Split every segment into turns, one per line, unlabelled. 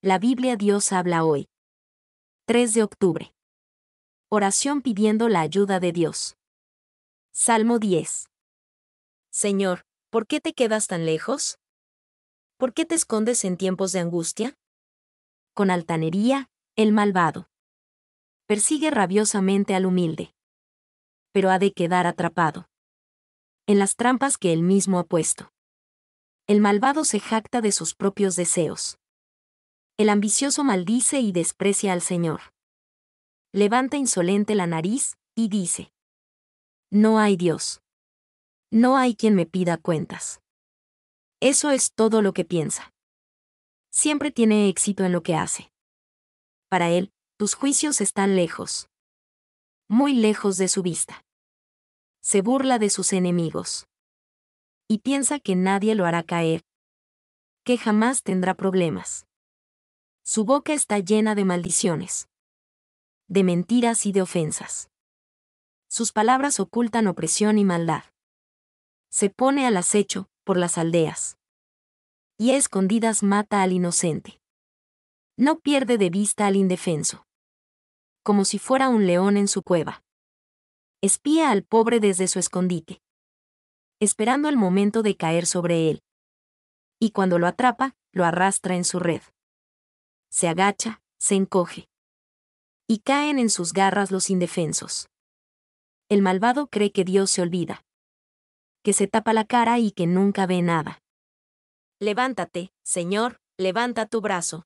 La Biblia Dios habla hoy. 3 de octubre. Oración pidiendo la ayuda de Dios. Salmo 10. Señor, ¿por qué te quedas tan lejos? ¿Por qué te escondes en tiempos de angustia? Con altanería, el malvado. Persigue rabiosamente al humilde. Pero ha de quedar atrapado. En las trampas que él mismo ha puesto. El malvado se jacta de sus propios deseos el ambicioso maldice y desprecia al Señor. Levanta insolente la nariz, y dice, No hay Dios. No hay quien me pida cuentas. Eso es todo lo que piensa. Siempre tiene éxito en lo que hace. Para él, tus juicios están lejos. Muy lejos de su vista. Se burla de sus enemigos. Y piensa que nadie lo hará caer. Que jamás tendrá problemas. Su boca está llena de maldiciones, de mentiras y de ofensas. Sus palabras ocultan opresión y maldad. Se pone al acecho, por las aldeas. Y a escondidas mata al inocente. No pierde de vista al indefenso. Como si fuera un león en su cueva. Espía al pobre desde su escondite. Esperando el momento de caer sobre él. Y cuando lo atrapa, lo arrastra en su red se agacha, se encoge. Y caen en sus garras los indefensos. El malvado cree que Dios se olvida. Que se tapa la cara y que nunca ve nada. Levántate, Señor, levanta tu brazo.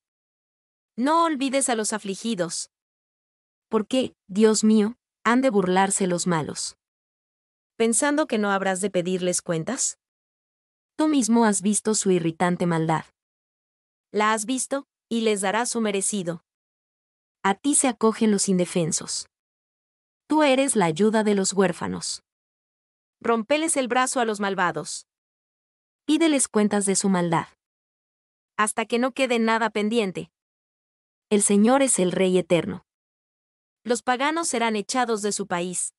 No olvides a los afligidos. ¿Por qué, Dios mío, han de burlarse los malos? ¿Pensando que no habrás de pedirles cuentas? Tú mismo has visto su irritante maldad. ¿La has visto, y les dará su merecido. A ti se acogen los indefensos. Tú eres la ayuda de los huérfanos. Rompeles el brazo a los malvados. Pídeles cuentas de su maldad. Hasta que no quede nada pendiente. El Señor es el Rey eterno. Los paganos serán echados de su país.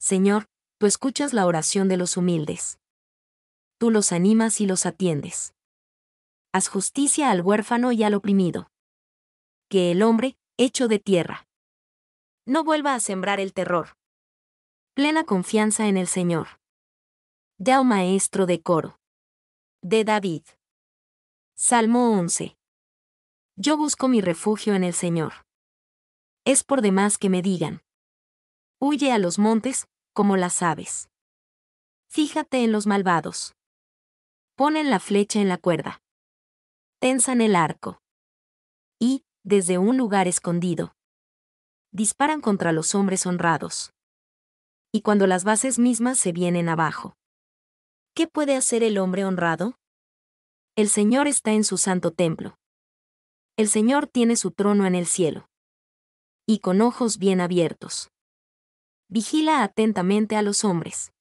Señor, tú escuchas la oración de los humildes. Tú los animas y los atiendes justicia al huérfano y al oprimido. Que el hombre, hecho de tierra, no vuelva a sembrar el terror. Plena confianza en el Señor. Ya maestro de coro. De David. Salmo 11. Yo busco mi refugio en el Señor. Es por demás que me digan. Huye a los montes, como las aves. Fíjate en los malvados. Ponen la flecha en la cuerda tensan el arco. Y, desde un lugar escondido, disparan contra los hombres honrados. Y cuando las bases mismas se vienen abajo. ¿Qué puede hacer el hombre honrado? El Señor está en su santo templo. El Señor tiene su trono en el cielo. Y con ojos bien abiertos. Vigila atentamente a los hombres.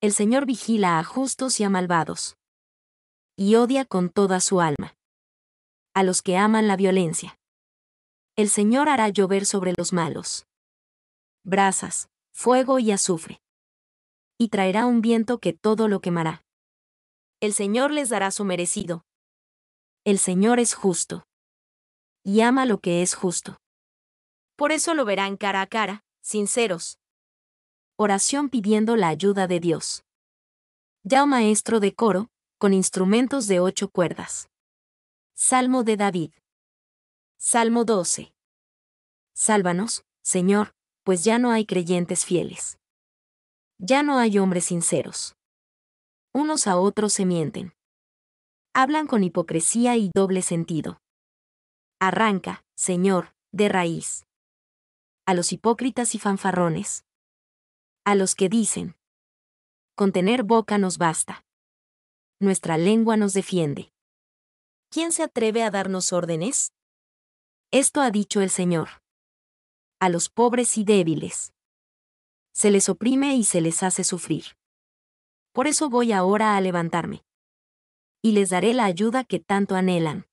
El Señor vigila a justos y a malvados y odia con toda su alma. A los que aman la violencia. El Señor hará llover sobre los malos. Brasas, fuego y azufre. Y traerá un viento que todo lo quemará. El Señor les dará su merecido. El Señor es justo. Y ama lo que es justo. Por eso lo verán cara a cara, sinceros. Oración pidiendo la ayuda de Dios. Ya maestro de coro, con instrumentos de ocho cuerdas. Salmo de David. Salmo 12. Sálvanos, Señor, pues ya no hay creyentes fieles. Ya no hay hombres sinceros. Unos a otros se mienten. Hablan con hipocresía y doble sentido. Arranca, Señor, de raíz. A los hipócritas y fanfarrones. A los que dicen. Con tener boca nos basta nuestra lengua nos defiende. ¿Quién se atreve a darnos órdenes? Esto ha dicho el Señor. A los pobres y débiles. Se les oprime y se les hace sufrir. Por eso voy ahora a levantarme. Y les daré la ayuda que tanto anhelan.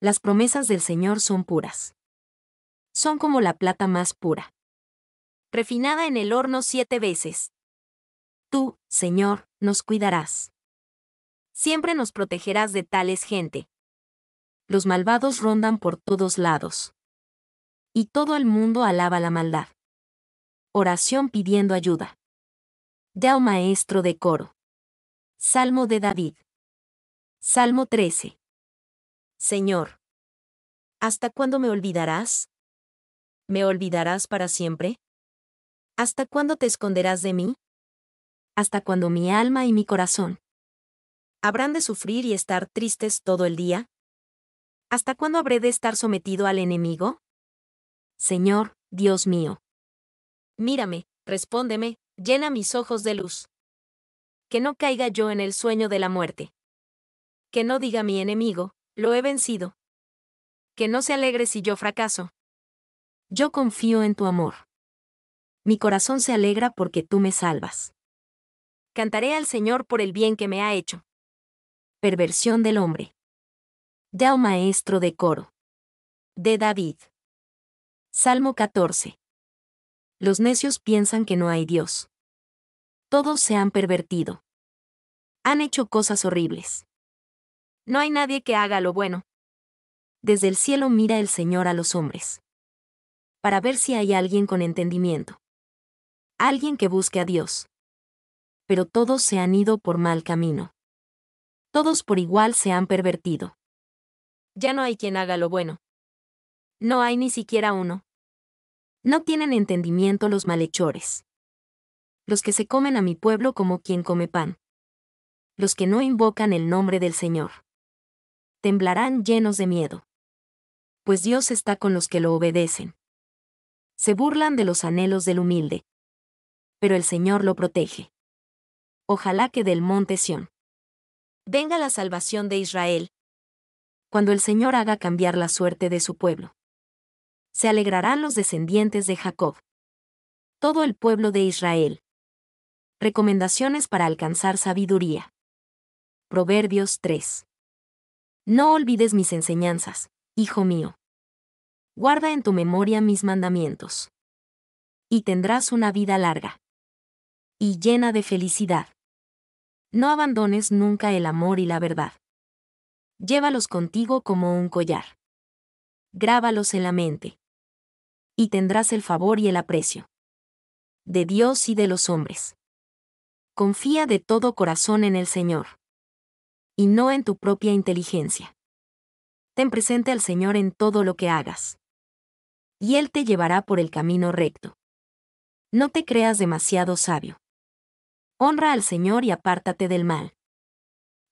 Las promesas del Señor son puras. Son como la plata más pura. Refinada en el horno siete veces. Tú, Señor, nos cuidarás siempre nos protegerás de tales gente. Los malvados rondan por todos lados. Y todo el mundo alaba la maldad. Oración pidiendo ayuda. Yao, maestro de coro. Salmo de David. Salmo 13. Señor. ¿Hasta cuándo me olvidarás? ¿Me olvidarás para siempre? ¿Hasta cuándo te esconderás de mí? Hasta cuándo mi alma y mi corazón ¿Habrán de sufrir y estar tristes todo el día? ¿Hasta cuándo habré de estar sometido al enemigo? Señor, Dios mío. Mírame, respóndeme, llena mis ojos de luz. Que no caiga yo en el sueño de la muerte. Que no diga mi enemigo, lo he vencido. Que no se alegre si yo fracaso. Yo confío en tu amor. Mi corazón se alegra porque tú me salvas. Cantaré al Señor por el bien que me ha hecho. Perversión del hombre. un maestro de coro. De David. Salmo 14. Los necios piensan que no hay Dios. Todos se han pervertido. Han hecho cosas horribles. No hay nadie que haga lo bueno. Desde el cielo mira el Señor a los hombres. Para ver si hay alguien con entendimiento. Alguien que busque a Dios. Pero todos se han ido por mal camino todos por igual se han pervertido. Ya no hay quien haga lo bueno. No hay ni siquiera uno. No tienen entendimiento los malhechores. Los que se comen a mi pueblo como quien come pan. Los que no invocan el nombre del Señor. Temblarán llenos de miedo. Pues Dios está con los que lo obedecen. Se burlan de los anhelos del humilde. Pero el Señor lo protege. Ojalá que del monte Sión venga la salvación de Israel. Cuando el Señor haga cambiar la suerte de su pueblo. Se alegrarán los descendientes de Jacob. Todo el pueblo de Israel. Recomendaciones para alcanzar sabiduría. Proverbios 3. No olvides mis enseñanzas, hijo mío. Guarda en tu memoria mis mandamientos. Y tendrás una vida larga. Y llena de felicidad. No abandones nunca el amor y la verdad. Llévalos contigo como un collar. Grábalos en la mente. Y tendrás el favor y el aprecio. De Dios y de los hombres. Confía de todo corazón en el Señor. Y no en tu propia inteligencia. Ten presente al Señor en todo lo que hagas. Y Él te llevará por el camino recto. No te creas demasiado sabio honra al Señor y apártate del mal.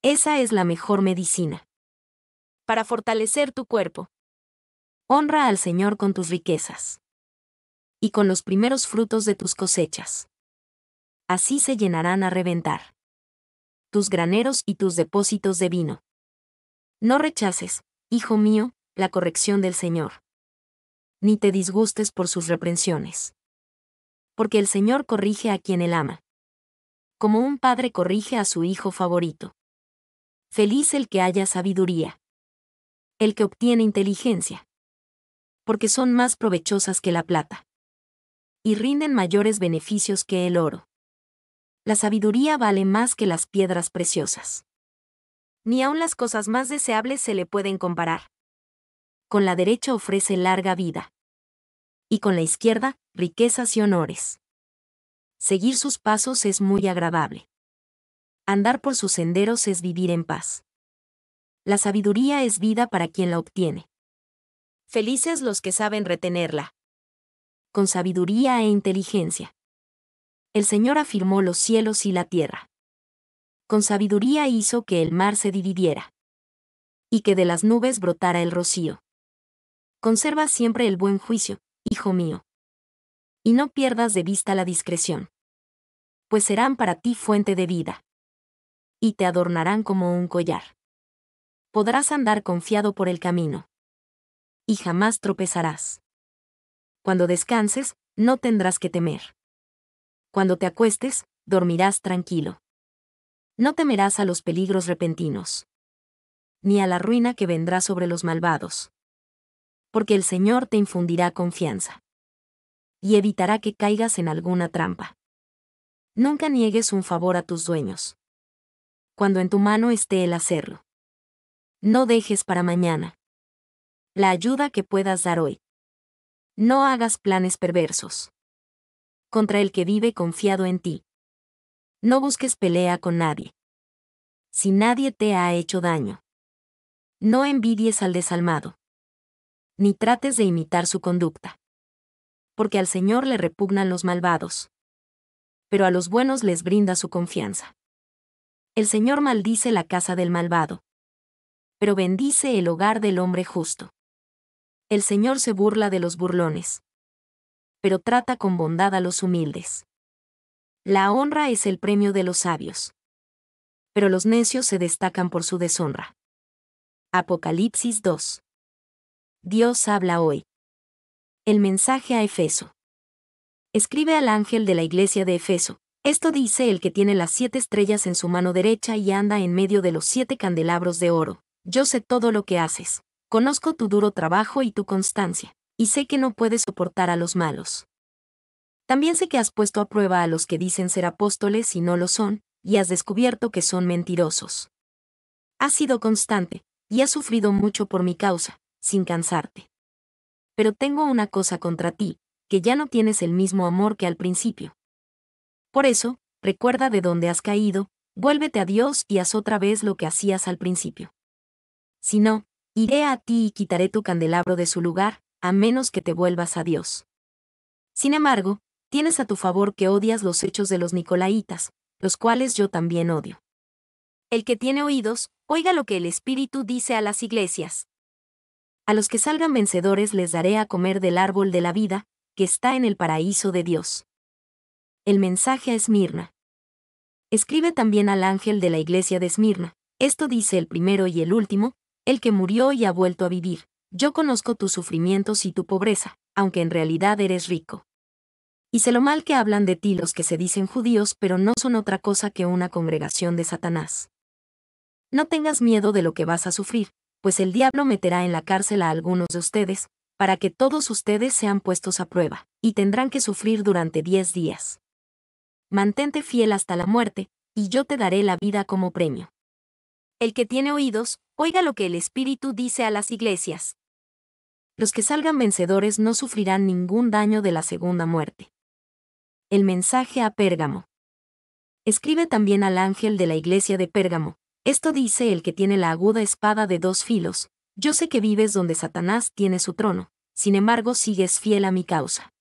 Esa es la mejor medicina. Para fortalecer tu cuerpo. Honra al Señor con tus riquezas. Y con los primeros frutos de tus cosechas. Así se llenarán a reventar. Tus graneros y tus depósitos de vino. No rechaces, hijo mío, la corrección del Señor. Ni te disgustes por sus reprensiones. Porque el Señor corrige a quien él ama como un padre corrige a su hijo favorito. Feliz el que haya sabiduría. El que obtiene inteligencia. Porque son más provechosas que la plata. Y rinden mayores beneficios que el oro. La sabiduría vale más que las piedras preciosas. Ni aun las cosas más deseables se le pueden comparar. Con la derecha ofrece larga vida. Y con la izquierda, riquezas y honores. Seguir sus pasos es muy agradable. Andar por sus senderos es vivir en paz. La sabiduría es vida para quien la obtiene. Felices los que saben retenerla. Con sabiduría e inteligencia. El Señor afirmó los cielos y la tierra. Con sabiduría hizo que el mar se dividiera. Y que de las nubes brotara el rocío. Conserva siempre el buen juicio, hijo mío y no pierdas de vista la discreción. Pues serán para ti fuente de vida. Y te adornarán como un collar. Podrás andar confiado por el camino. Y jamás tropezarás. Cuando descanses, no tendrás que temer. Cuando te acuestes, dormirás tranquilo. No temerás a los peligros repentinos. Ni a la ruina que vendrá sobre los malvados. Porque el Señor te infundirá confianza y evitará que caigas en alguna trampa. Nunca niegues un favor a tus dueños. Cuando en tu mano esté el hacerlo. No dejes para mañana. La ayuda que puedas dar hoy. No hagas planes perversos. Contra el que vive confiado en ti. No busques pelea con nadie. Si nadie te ha hecho daño. No envidies al desalmado. Ni trates de imitar su conducta porque al Señor le repugnan los malvados. Pero a los buenos les brinda su confianza. El Señor maldice la casa del malvado. Pero bendice el hogar del hombre justo. El Señor se burla de los burlones. Pero trata con bondad a los humildes. La honra es el premio de los sabios. Pero los necios se destacan por su deshonra. Apocalipsis 2. Dios habla hoy. El mensaje a Efeso. Escribe al ángel de la iglesia de Efeso. Esto dice el que tiene las siete estrellas en su mano derecha y anda en medio de los siete candelabros de oro. Yo sé todo lo que haces. Conozco tu duro trabajo y tu constancia, y sé que no puedes soportar a los malos. También sé que has puesto a prueba a los que dicen ser apóstoles y no lo son, y has descubierto que son mentirosos. Has sido constante, y has sufrido mucho por mi causa, sin cansarte pero tengo una cosa contra ti, que ya no tienes el mismo amor que al principio. Por eso, recuerda de dónde has caído, vuélvete a Dios y haz otra vez lo que hacías al principio. Si no, iré a ti y quitaré tu candelabro de su lugar, a menos que te vuelvas a Dios. Sin embargo, tienes a tu favor que odias los hechos de los Nicolaitas, los cuales yo también odio. El que tiene oídos, oiga lo que el Espíritu dice a las iglesias. A los que salgan vencedores les daré a comer del árbol de la vida, que está en el paraíso de Dios. El mensaje a Esmirna. Escribe también al ángel de la iglesia de Esmirna, esto dice el primero y el último, el que murió y ha vuelto a vivir. Yo conozco tus sufrimientos y tu pobreza, aunque en realidad eres rico. Y sé lo mal que hablan de ti los que se dicen judíos, pero no son otra cosa que una congregación de Satanás. No tengas miedo de lo que vas a sufrir, pues el diablo meterá en la cárcel a algunos de ustedes, para que todos ustedes sean puestos a prueba, y tendrán que sufrir durante diez días. Mantente fiel hasta la muerte, y yo te daré la vida como premio. El que tiene oídos, oiga lo que el Espíritu dice a las iglesias. Los que salgan vencedores no sufrirán ningún daño de la segunda muerte. El mensaje a Pérgamo. Escribe también al ángel de la iglesia de Pérgamo, esto dice el que tiene la aguda espada de dos filos, yo sé que vives donde Satanás tiene su trono, sin embargo sigues fiel a mi causa.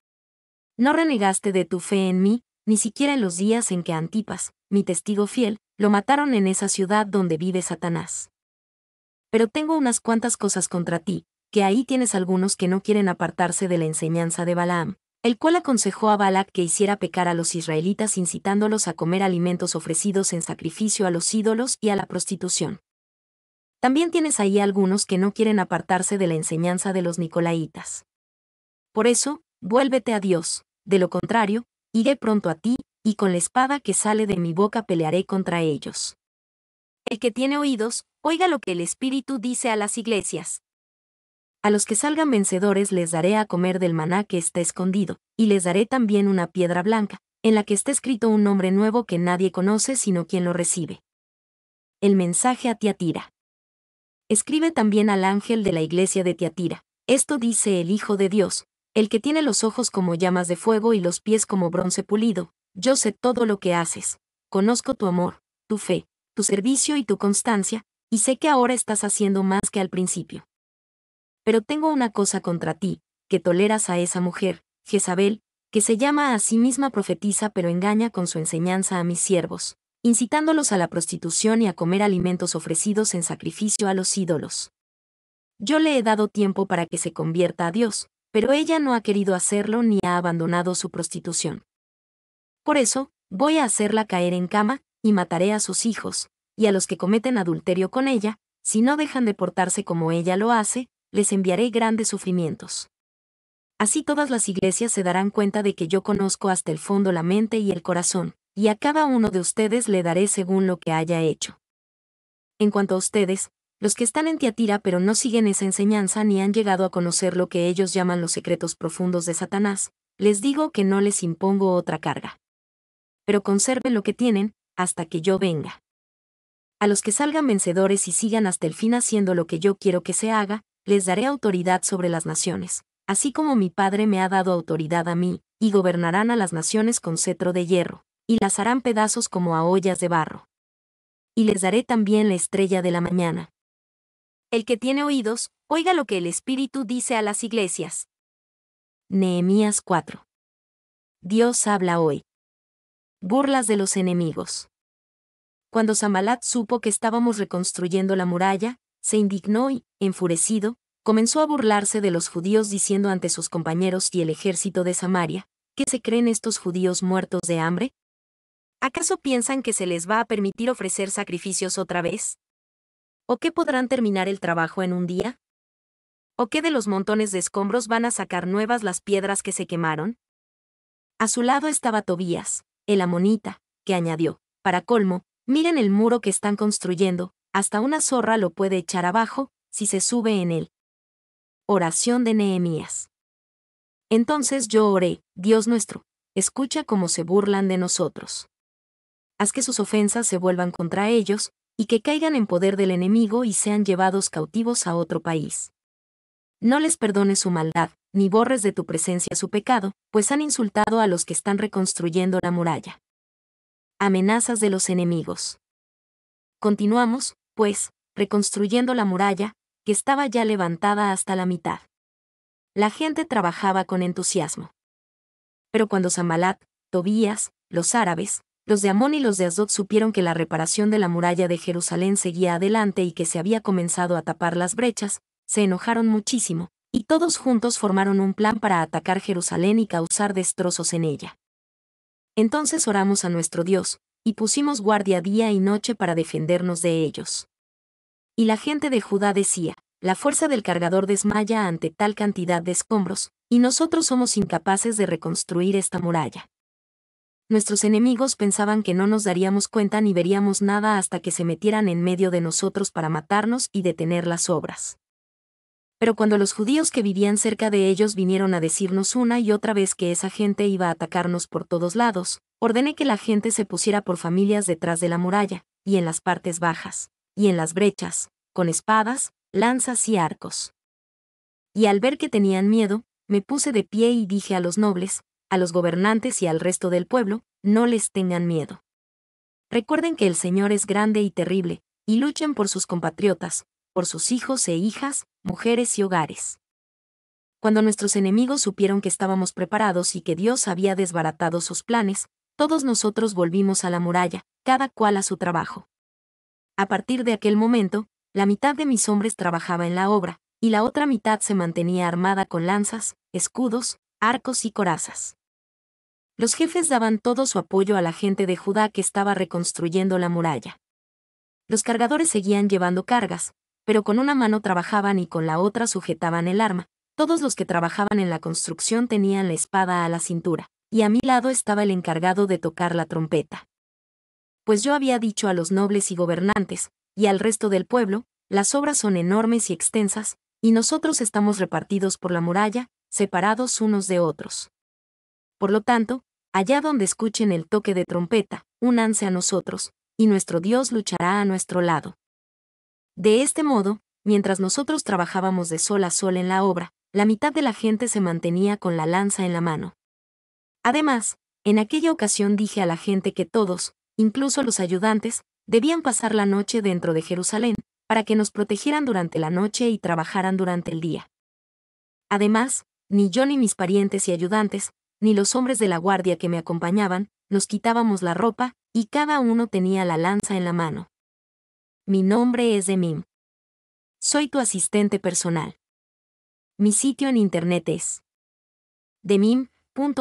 No renegaste de tu fe en mí, ni siquiera en los días en que Antipas, mi testigo fiel, lo mataron en esa ciudad donde vive Satanás. Pero tengo unas cuantas cosas contra ti, que ahí tienes algunos que no quieren apartarse de la enseñanza de Balaam, el cual aconsejó a Balak que hiciera pecar a los israelitas incitándolos a comer alimentos ofrecidos en sacrificio a los ídolos y a la prostitución. También tienes ahí algunos que no quieren apartarse de la enseñanza de los nicolaitas. Por eso, vuélvete a Dios, de lo contrario, iré pronto a ti, y con la espada que sale de mi boca pelearé contra ellos. El que tiene oídos, oiga lo que el Espíritu dice a las iglesias. A los que salgan vencedores les daré a comer del maná que está escondido, y les daré también una piedra blanca, en la que está escrito un nombre nuevo que nadie conoce sino quien lo recibe. El mensaje a Tiatira. Escribe también al ángel de la iglesia de Tiatira. Esto dice el Hijo de Dios, el que tiene los ojos como llamas de fuego y los pies como bronce pulido. Yo sé todo lo que haces, conozco tu amor, tu fe, tu servicio y tu constancia, y sé que ahora estás haciendo más que al principio pero tengo una cosa contra ti, que toleras a esa mujer, Jezabel, que se llama a sí misma profetiza pero engaña con su enseñanza a mis siervos, incitándolos a la prostitución y a comer alimentos ofrecidos en sacrificio a los ídolos. Yo le he dado tiempo para que se convierta a Dios, pero ella no ha querido hacerlo ni ha abandonado su prostitución. Por eso, voy a hacerla caer en cama, y mataré a sus hijos, y a los que cometen adulterio con ella, si no dejan de portarse como ella lo hace, les enviaré grandes sufrimientos. Así todas las iglesias se darán cuenta de que yo conozco hasta el fondo la mente y el corazón, y a cada uno de ustedes le daré según lo que haya hecho. En cuanto a ustedes, los que están en Tiatira pero no siguen esa enseñanza ni han llegado a conocer lo que ellos llaman los secretos profundos de Satanás, les digo que no les impongo otra carga. Pero conserven lo que tienen, hasta que yo venga. A los que salgan vencedores y sigan hasta el fin haciendo lo que yo quiero que se haga, les daré autoridad sobre las naciones, así como mi Padre me ha dado autoridad a mí, y gobernarán a las naciones con cetro de hierro, y las harán pedazos como a ollas de barro. Y les daré también la estrella de la mañana. El que tiene oídos, oiga lo que el Espíritu dice a las iglesias. Nehemías 4. Dios habla hoy. Burlas de los enemigos. Cuando zamalat supo que estábamos reconstruyendo la muralla, se indignó y, enfurecido, comenzó a burlarse de los judíos diciendo ante sus compañeros y el ejército de Samaria, ¿qué se creen estos judíos muertos de hambre? ¿Acaso piensan que se les va a permitir ofrecer sacrificios otra vez? ¿O qué podrán terminar el trabajo en un día? ¿O qué de los montones de escombros van a sacar nuevas las piedras que se quemaron? A su lado estaba Tobías, el amonita, que añadió, para colmo, miren el muro que están construyendo, hasta una zorra lo puede echar abajo, si se sube en él. Oración de Nehemías. Entonces yo oré, Dios nuestro, escucha cómo se burlan de nosotros. Haz que sus ofensas se vuelvan contra ellos, y que caigan en poder del enemigo y sean llevados cautivos a otro país. No les perdones su maldad, ni borres de tu presencia su pecado, pues han insultado a los que están reconstruyendo la muralla. Amenazas de los enemigos. Continuamos, pues, reconstruyendo la muralla, que estaba ya levantada hasta la mitad. La gente trabajaba con entusiasmo. Pero cuando Samalat, Tobías, los árabes, los de Amón y los de Asdod supieron que la reparación de la muralla de Jerusalén seguía adelante y que se había comenzado a tapar las brechas, se enojaron muchísimo, y todos juntos formaron un plan para atacar Jerusalén y causar destrozos en ella. Entonces oramos a nuestro Dios, y pusimos guardia día y noche para defendernos de ellos. Y la gente de Judá decía, la fuerza del cargador desmaya ante tal cantidad de escombros, y nosotros somos incapaces de reconstruir esta muralla. Nuestros enemigos pensaban que no nos daríamos cuenta ni veríamos nada hasta que se metieran en medio de nosotros para matarnos y detener las obras. Pero cuando los judíos que vivían cerca de ellos vinieron a decirnos una y otra vez que esa gente iba a atacarnos por todos lados, ordené que la gente se pusiera por familias detrás de la muralla, y en las partes bajas, y en las brechas, con espadas, lanzas y arcos. Y al ver que tenían miedo, me puse de pie y dije a los nobles, a los gobernantes y al resto del pueblo, no les tengan miedo. Recuerden que el Señor es grande y terrible, y luchen por sus compatriotas, por sus hijos e hijas, mujeres y hogares. Cuando nuestros enemigos supieron que estábamos preparados y que Dios había desbaratado sus planes, todos nosotros volvimos a la muralla, cada cual a su trabajo. A partir de aquel momento, la mitad de mis hombres trabajaba en la obra, y la otra mitad se mantenía armada con lanzas, escudos, arcos y corazas. Los jefes daban todo su apoyo a la gente de Judá que estaba reconstruyendo la muralla. Los cargadores seguían llevando cargas, pero con una mano trabajaban y con la otra sujetaban el arma. Todos los que trabajaban en la construcción tenían la espada a la cintura, y a mi lado estaba el encargado de tocar la trompeta pues yo había dicho a los nobles y gobernantes, y al resto del pueblo, las obras son enormes y extensas, y nosotros estamos repartidos por la muralla, separados unos de otros. Por lo tanto, allá donde escuchen el toque de trompeta, únanse a nosotros, y nuestro Dios luchará a nuestro lado. De este modo, mientras nosotros trabajábamos de sol a sol en la obra, la mitad de la gente se mantenía con la lanza en la mano. Además, en aquella ocasión dije a la gente que todos, Incluso los ayudantes debían pasar la noche dentro de Jerusalén, para que nos protegieran durante la noche y trabajaran durante el día. Además, ni yo ni mis parientes y ayudantes, ni los hombres de la guardia que me acompañaban, nos quitábamos la ropa, y cada uno tenía la lanza en la mano. Mi nombre es Demim. Soy tu asistente personal. Mi sitio en internet es demim.es.tl.